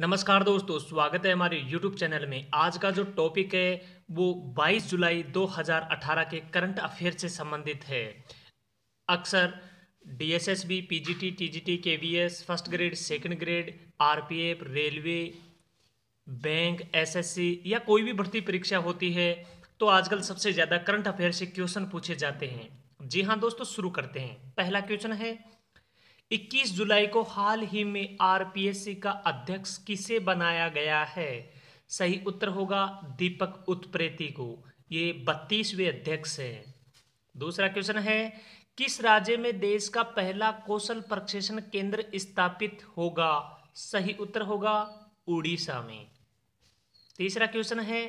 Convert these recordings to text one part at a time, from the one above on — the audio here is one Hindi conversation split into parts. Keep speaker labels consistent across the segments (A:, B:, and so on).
A: नमस्कार दोस्तों स्वागत है हमारे YouTube चैनल में आज का जो टॉपिक है वो 22 जुलाई 2018 के करंट अफेयर से संबंधित है अक्सर D S S B P G T T G T K V S first grade second grade R P F railway bank S S C या कोई भी भर्ती परीक्षा होती है तो आजकल सबसे ज़्यादा करंट अफेयर से क्वेश्चन पूछे जाते हैं जी हाँ दोस्तों शुरू करते हैं पहला क्वेश्चन है 21 जुलाई को हाल ही में आरपीएससी का अध्यक्ष किसे बनाया गया है सही उत्तर होगा दीपक उत्प्रेती को ये बत्तीसवे अध्यक्ष हैं दूसरा क्वेश्चन है किस राज्य में देश का पहला कौशल प्रशिक्षण केंद्र स्थापित होगा सही उत्तर होगा उड़ीसा में तीसरा क्वेश्चन है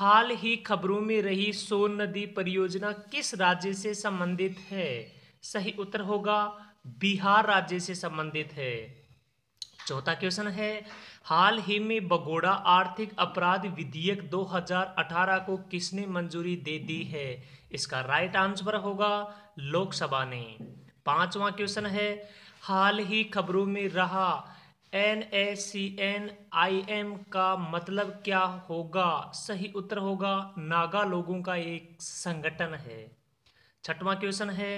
A: हाल ही खबरों में रही सोन नदी परियोजना किस राज्य से संबंधित है सही उत्तर होगा बिहार राज्य से संबंधित है चौथा क्वेश्चन है हाल ही में बगोड़ा आर्थिक अपराध विधेयक 2018 को किसने मंजूरी दे दी है इसका राइट आंसर होगा लोकसभा ने पांचवा क्वेश्चन है हाल ही खबरों में रहा N S C N I M का मतलब क्या होगा सही उत्तर होगा नागा लोगों का एक संगठन है छठवां क्वेश्चन है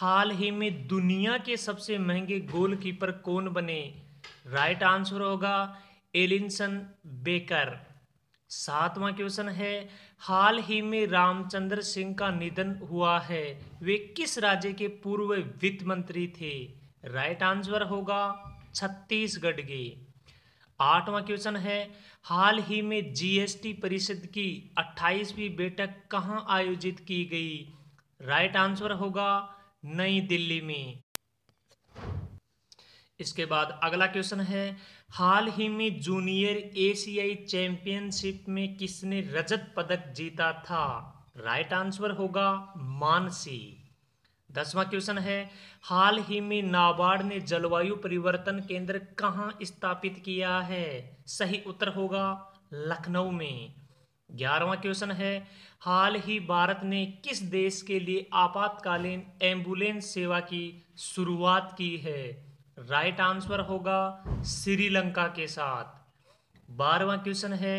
A: हाल ही में दुनिया के सबसे महंगे गोलकीपर कौन बने राइट आंसर होगा एलिनसन बेकर सातवां क्वेश्चन है हाल ही में रामचंद्र सिंह का निधन हुआ है वे किस राज्य के पूर्व वित्त मंत्री थे राइट आंसर होगा छत्तीसगढ़ के आठवां क्वेश्चन है हाल ही में जीएसटी परिषद की 28वीं बैठक कहाँ आयोजित की गई राइट आंसर होगा नई दिल्ली में इसके बाद अगला क्वेश्चन है हाल ही में जूनियर एशियाई चैंपियनशिप में किसने रजत पदक जीता था राइट आंसर होगा मानसी दसवां क्वेश्चन है हाल ही में नाबार्ड ने जलवायु परिवर्तन केंद्र कहाँ स्थापित किया है सही उत्तर होगा लखनऊ में ग्यारहवा क्वेश्चन है हाल ही भारत ने किस देश के लिए आपातकालीन एम्बुलेंस सेवा की शुरुआत की है राइट आंसर होगा श्रीलंका के साथ बारहवा क्वेश्चन है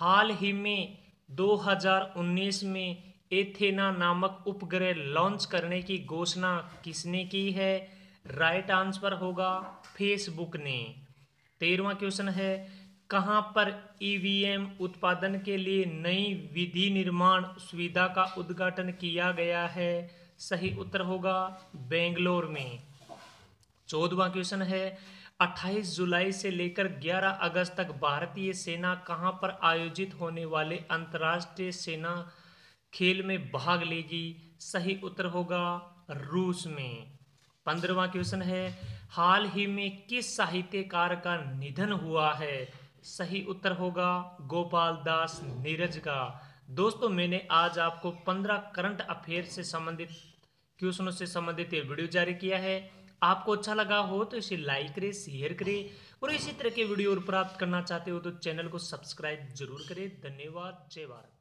A: हाल ही में 2019 में एथेना नामक उपग्रह लॉन्च करने की घोषणा किसने की है राइट आंसर होगा फेसबुक ने तेरवा क्वेश्चन है कहां पर ईवीएम e उत्पादन के लिए नई विधि निर्माण सुविधा का उद्घाटन किया गया है सही उत्तर होगा बेंगलोर में चौदवा क्वेश्चन है 28 जुलाई से लेकर 11 अगस्त तक भारतीय सेना कहां पर आयोजित होने वाले अंतर्राष्ट्रीय सेना खेल में भाग लेगी सही उत्तर होगा रूस में पंद्रवा क्वेश्चन है हाल ही में किस साहित्यकार का निधन हुआ है सही उत्तर होगा गोपाल दास नीरज का दोस्तों मैंने आज आपको पंद्रह करंट अफेयर से संबंधित क्वेश्चनों से संबंधित ये वीडियो जारी किया है आपको अच्छा लगा हो तो इसे लाइक करें शेयर करें और इसी तरह के वीडियो और प्राप्त करना चाहते हो तो चैनल को सब्सक्राइब जरूर करें धन्यवाद जय भारत